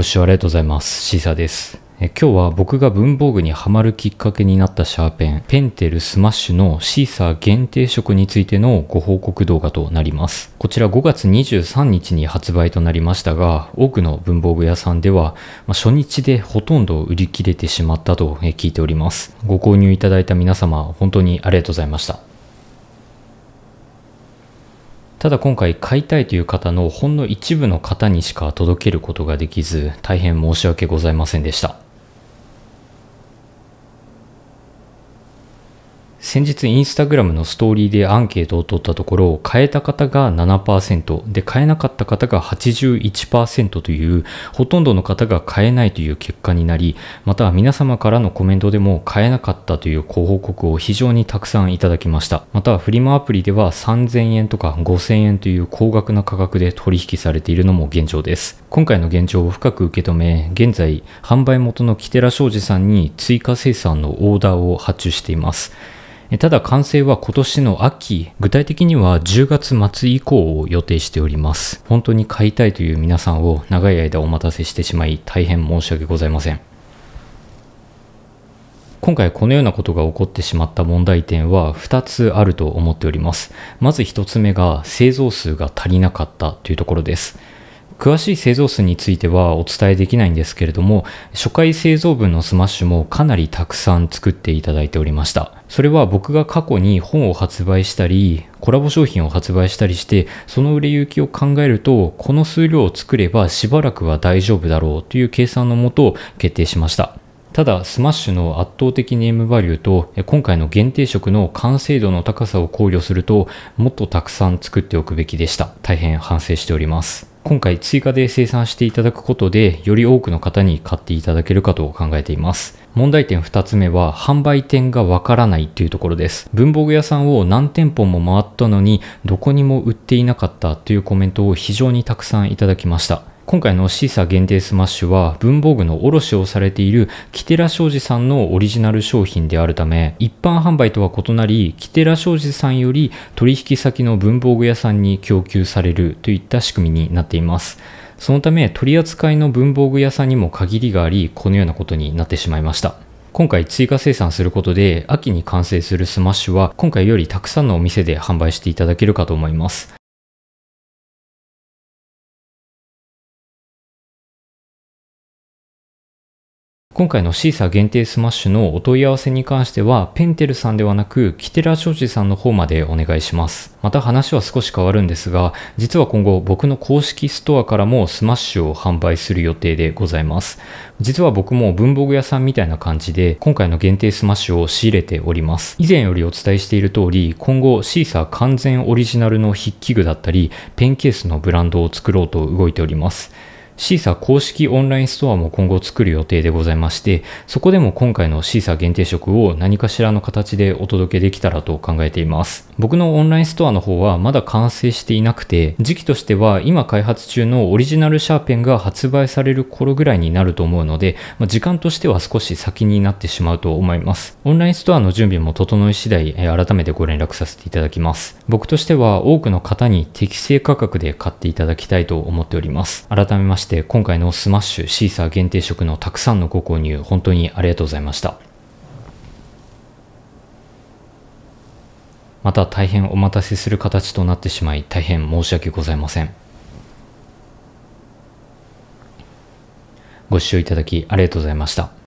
ご視聴ありがとうございます。シーサーです。え今日は僕が文房具にハマるきっかけになったシャーペン、ペンテルスマッシュのシーサー限定色についてのご報告動画となります。こちら5月23日に発売となりましたが、多くの文房具屋さんでは、ま初日でほとんど売り切れてしまったと聞いております。ご購入いただいた皆様、本当にありがとうございました。ただ今回買いたいという方のほんの一部の方にしか届けることができず大変申し訳ございませんでした。先日インスタグラムのストーリーでアンケートを取ったところ変えた方が7%で変えなかった方が81%というほとんどの方が変えないという結果になりまた皆様からのコメントでも変えなかったというご報告を非常にたくさんいただきましたまたフリマアプリでは3000円とか5000円という高額な価格で取引されているのも現状です今回の現状を深く受け止め現在販売元のキテラ商事さんに追加生産のオーダーを発注していますただ完成は今年の秋、具体的には10月末以降を予定しております。本当に買いたいという皆さんを長い間お待たせしてしまい大変申し訳ございません。今回このようなことが起こってしまった問題点は2つあると思っております。まず1つ目が製造数が足りなかったというところです。詳しい製造数についてはお伝えできないんですけれども、初回製造分のスマッシュもかなりたくさん作っていただいておりました。それは僕が過去に本を発売したり、コラボ商品を発売したりして、その売れ行きを考えると、この数量を作ればしばらくは大丈夫だろうという計算のもと決定しました。ただ、スマッシュの圧倒的ネームバリューと、今回の限定色の完成度の高さを考慮すると、もっとたくさん作っておくべきでした。大変反省しております。今回追加で生産していただくことでより多くの方に買っていただけるかと考えています問題点2つ目は販売店がわからないというところです文房具屋さんを何店舗も回ったのにどこにも売っていなかったというコメントを非常にたくさんいただきました今回のシーサー限定スマッシュは文房具の卸をされているキテラ商事さんのオリジナル商品であるため一般販売とは異なりキテラ商事さんより取引先の文房具屋さんに供給されるといった仕組みになっていますそのため取り扱いの文房具屋さんにも限りがありこのようなことになってしまいました今回追加生産することで秋に完成するスマッシュは今回よりたくさんのお店で販売していただけるかと思います今回のシーサー限定スマッシュのお問い合わせに関しては、ペンテルさんではなく、キテラ商事さんの方までお願いします。また話は少し変わるんですが、実は今後僕の公式ストアからもスマッシュを販売する予定でございます。実は僕も文房具屋さんみたいな感じで、今回の限定スマッシュを仕入れております。以前よりお伝えしている通り、今後シーサー完全オリジナルの筆記具だったり、ペンケースのブランドを作ろうと動いております。シーサー公式オンラインストアも今後作る予定でございまして、そこでも今回のシーサー限定色を何かしらの形でお届けできたらと考えています。僕のオンラインストアの方はまだ完成していなくて、時期としては今開発中のオリジナルシャーペンが発売される頃ぐらいになると思うので、まあ、時間としては少し先になってしまうと思います。オンラインストアの準備も整い次第、改めてご連絡させていただきます。僕としては多くの方に適正価格で買っていただきたいと思っております。改めましてして今回のスマッシュシーサー限定食のたくさんのご購入本当にありがとうございましたまた大変お待たせする形となってしまい大変申し訳ございませんご視聴いただきありがとうございました